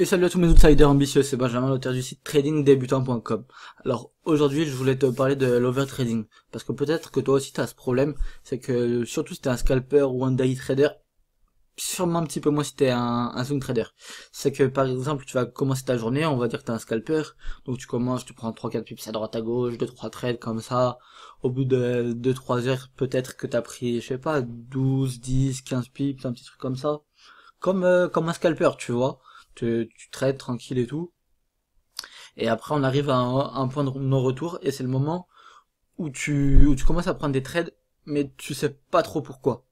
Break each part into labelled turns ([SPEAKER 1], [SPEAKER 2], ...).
[SPEAKER 1] Et salut à tous mes outsiders ambitieux, c'est Benjamin, l'auteur du site tradingdébutant.com. Alors aujourd'hui, je voulais te parler de l'over trading parce que peut-être que toi aussi tu as ce problème, c'est que surtout si t'es un scalper ou un day trader, sûrement un petit peu moins si t'es un, un swing trader. C'est que par exemple, tu vas commencer ta journée, on va dire que t'es un scalper, donc tu commences, tu prends 3-4 pips à droite à gauche, 2-3 trades comme ça, au bout de 2-3 heures, peut-être que t'as pris, je sais pas, 12, 10, 15 pips, un petit truc comme ça. Comme, euh, comme un scalper, tu vois tu trades tranquille et tout. Et après, on arrive à un, point de non-retour, et c'est le moment où tu, tu commences à prendre des trades, mais tu sais pas trop pourquoi.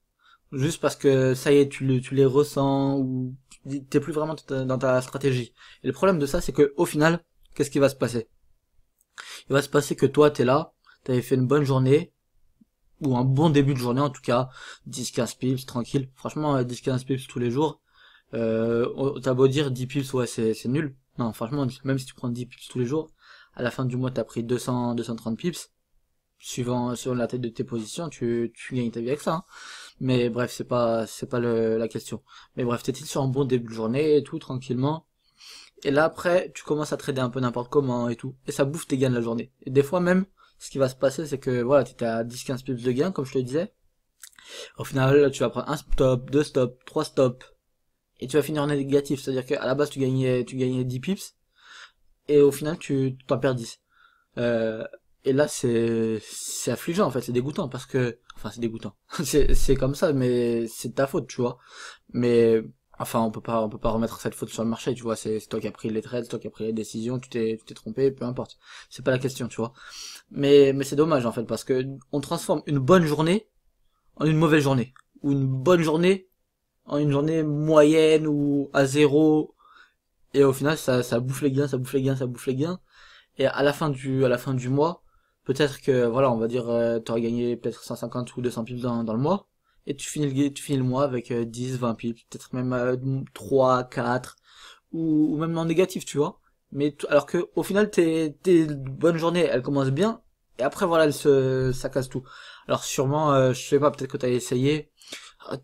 [SPEAKER 1] Juste parce que ça y est, tu, tu les ressens, ou t'es plus vraiment dans ta stratégie. Et le problème de ça, c'est que au final, qu'est-ce qui va se passer Il va se passer que toi, t'es là, t'avais fait une bonne journée, ou un bon début de journée en tout cas, 10-15 pips, tranquille. Franchement, 10-15 pips tous les jours, euh, oh, t'as beau dire 10 pips, ouais, c'est, nul. Non, franchement, même si tu prends 10 pips tous les jours, à la fin du mois, t'as pris 200, 230 pips. Suivant, sur la tête de tes positions, tu, tu gagnes ta vie avec ça. Hein. Mais bref, c'est pas, c'est pas le, la question. Mais bref, tes tu sur un bon début de journée et tout, tranquillement. Et là, après, tu commences à trader un peu n'importe comment et tout. Et ça bouffe tes gains de la journée. Et des fois même, ce qui va se passer, c'est que, voilà, t'es à 10, 15 pips de gain, comme je te disais. Au final, tu vas prendre un stop, deux stops, trois stops, et tu vas finir en négatif. C'est-à-dire qu'à la base, tu gagnais, tu gagnais 10 pips, et au final, tu t'en perds 10. Euh, et là, c'est, c'est affligeant, en fait, c'est dégoûtant, parce que, enfin, c'est dégoûtant. c'est, c'est comme ça, mais c'est ta faute, tu vois. Mais, enfin, on peut pas, on peut pas remettre cette faute sur le marché, tu vois. C'est, toi qui as pris les trades, c'est toi qui as pris les décisions, tu t'es, tu t'es trompé, peu importe. C'est pas la question, tu vois. Mais, mais c'est dommage, en fait, parce que on transforme une bonne journée en une mauvaise journée. Ou une bonne journée en une journée moyenne ou à zéro et au final ça, ça bouffe les gains ça bouffe les gains ça bouffe les gains et à la fin du à la fin du mois peut-être que voilà on va dire euh, tu aurais gagné peut-être 150 ou 200 pips dans, dans le mois et tu finis le tu finis le mois avec 10 euh, 20 pips peut-être même 3 euh, 4 ou, même en négatif tu vois mais alors que au final tes tes bonnes journées elles commencent bien et après voilà elle se ça casse tout alors sûrement je sais pas peut-être que tu as essayé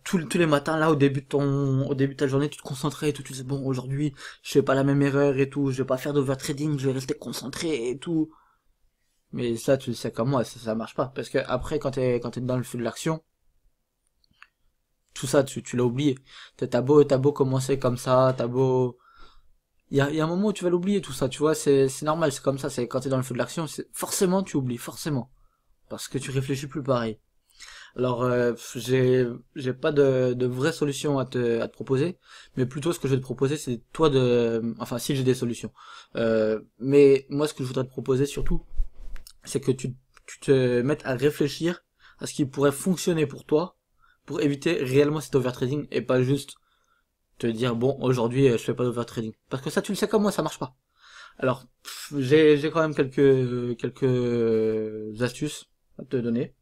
[SPEAKER 1] tous, les matins là au début de ton au début de ta journée tu te concentrais et tout tu disais bon aujourd'hui je fais pas la même erreur et tout je vais pas faire d'over-trading, je vais rester concentré et tout mais ça tu le sais comme moi ça, ça marche pas parce que après quand t'es quand t'es dans le feu de l'action tout ça tu, tu l'as oublié t'as beau t'as beau commencer comme ça t'as beau il y a, un moment où tu vas l'oublier tout ça tu vois c'est c'est normal c'est comme ça c'est quand t'es dans le feu de l'action c'est forcément tu oublies forcément parce que tu réfléchis plus pareil alors, euh, j'ai j'ai pas de, de vraie solution à te, à te proposer, mais plutôt ce que je vais te proposer, c'est toi de... Enfin, si j'ai des solutions. Euh, mais moi, ce que je voudrais te proposer surtout, c'est que tu, tu te mettes à réfléchir à ce qui pourrait fonctionner pour toi, pour éviter réellement cet overtrading, et pas juste te dire, bon, aujourd'hui, euh, je fais pas d'overtrading. Parce que ça, tu le sais comme moi, ça marche pas. Alors, j'ai quand même quelques, quelques euh, astuces à te donner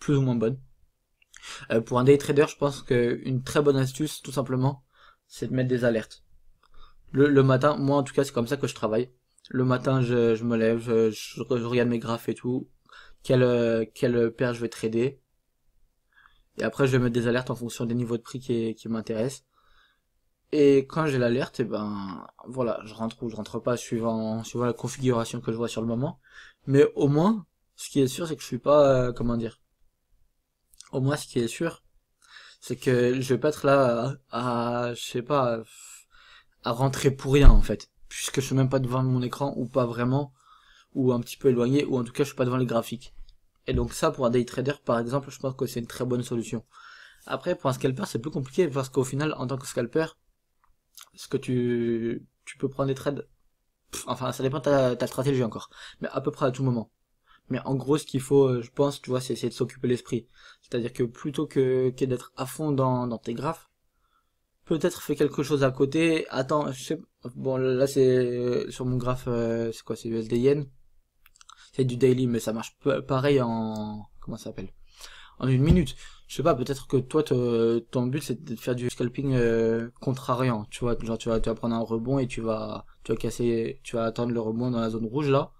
[SPEAKER 1] plus ou moins bonne. Euh, pour un day trader, je pense qu'une très bonne astuce, tout simplement, c'est de mettre des alertes. Le, matin, moi en tout cas, c'est comme ça que je travaille. Le matin, je, me lève, euh, je, regarde mes graphes et tout, quelle, euh, quelle paire je vais trader. Et après, je vais mettre des alertes en fonction des niveaux de prix qui, m'intéressent. Et quand j'ai l'alerte, et eh ben voilà, je rentre ou je rentre pas suivant suivant la configuration que je vois sur le moment. Mais au moins, ce qui est sûr, c'est que je suis pas comment dire, au moins ce qui est sûr, c'est que je vais pas être là à, je sais pas, à rentrer pour rien en fait, puisque je suis même pas devant mon écran ou pas vraiment, ou un petit peu éloigné, ou en tout cas je suis pas devant les graphiques. Et donc ça pour un day trader par exemple, je pense que c'est une très bonne solution. Après pour un scalper c'est plus compliqué parce qu'au final en tant que scalper, ce que tu, tu peux prendre des trades, enfin ça dépend de ta, ta stratégie encore, mais à peu près à tout moment. Mais en gros, ce qu'il faut, euh, je pense, tu vois, c'est essayer de s'occuper l'esprit. C'est-à-dire que plutôt que, d'être à fond dans, tes graphes, peut-être fais quelque chose à côté. Attends, je sais, bon là c'est euh, sur mon graphe, euh, c'est quoi, c'est du C'est du daily, mais ça marche pareil en comment ça s'appelle En une minute. Je sais pas, peut-être que toi ton but c'est de faire du scalping euh, contrariant. Tu vois, genre tu vas, tu vas prendre un rebond et tu vas, tu vas casser, tu vas attendre le rebond dans la zone rouge là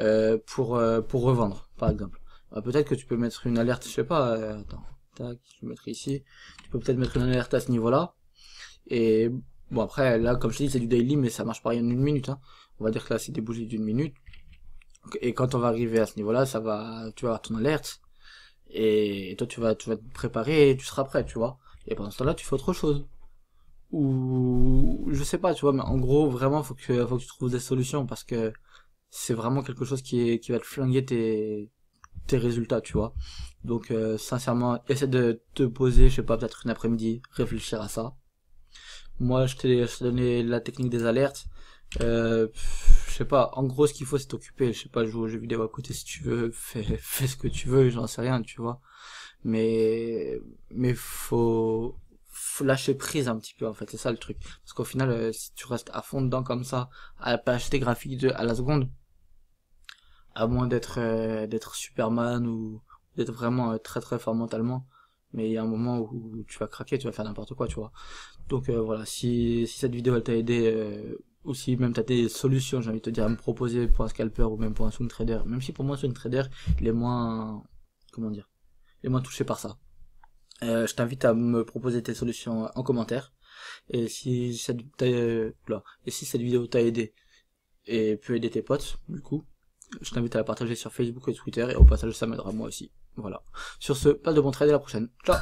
[SPEAKER 1] euh, pour pour revendre, par exemple. Euh, peut-être que tu peux mettre une alerte, je sais pas, euh, attends, tac, je vais mettre ici. Tu peux peut-être mettre une alerte à ce niveau-là. Et bon, après, là, comme je te dis, c'est du daily, mais ça marche pas rien d'une minute. Hein. On va dire que là, c'est des bougies d'une minute. Et quand on va arriver à ce niveau-là, ça va, tu vas avoir ton alerte. Et, toi, tu vas, tu vas te préparer et tu seras prêt, tu vois. Et pendant ce temps-là, tu fais autre chose. Ou, je sais pas, tu vois, mais en gros, vraiment, faut que, faut que tu trouves des solutions parce que c'est vraiment quelque chose qui est, qui va te flinguer tes, tes résultats, tu vois. Donc euh, sincèrement, essaie de te poser, je sais pas, peut-être une après-midi, réfléchir à ça. Moi, je t'ai donné la technique des alertes. Euh, je sais pas, en gros, ce qu'il faut, c'est t'occuper. Je sais pas, jouer aux jeux vidéo à côté si tu veux, fais, fais ce que tu veux, j'en sais rien, tu vois. Mais, mais faut, faut lâcher prise un petit peu, en fait, c'est ça le truc. Parce qu'au final, euh, si tu restes à fond dedans comme ça, à la page graphique de, à la seconde, à moins d'être euh, d'être Superman ou d'être vraiment euh, très très fort mentalement mais il y a un moment où, tu vas craquer tu vas faire n'importe quoi tu vois donc euh, voilà si, si cette vidéo elle t'a aidé ou si même t'as des solutions j'ai envie de te dire à me proposer pour un scalper ou même pour un swing trader même si pour moi swing trader il est moins comment dire il est moins touché par ça je t'invite à me proposer tes solutions en commentaire et si cette, là, et si cette vidéo t'a aidé et peut aider tes potes du coup je t'invite à la partager sur Facebook et Twitter, et au passage, ça m'aidera moi aussi. Voilà. Sur ce, pas de bon trade et à la prochaine. Ciao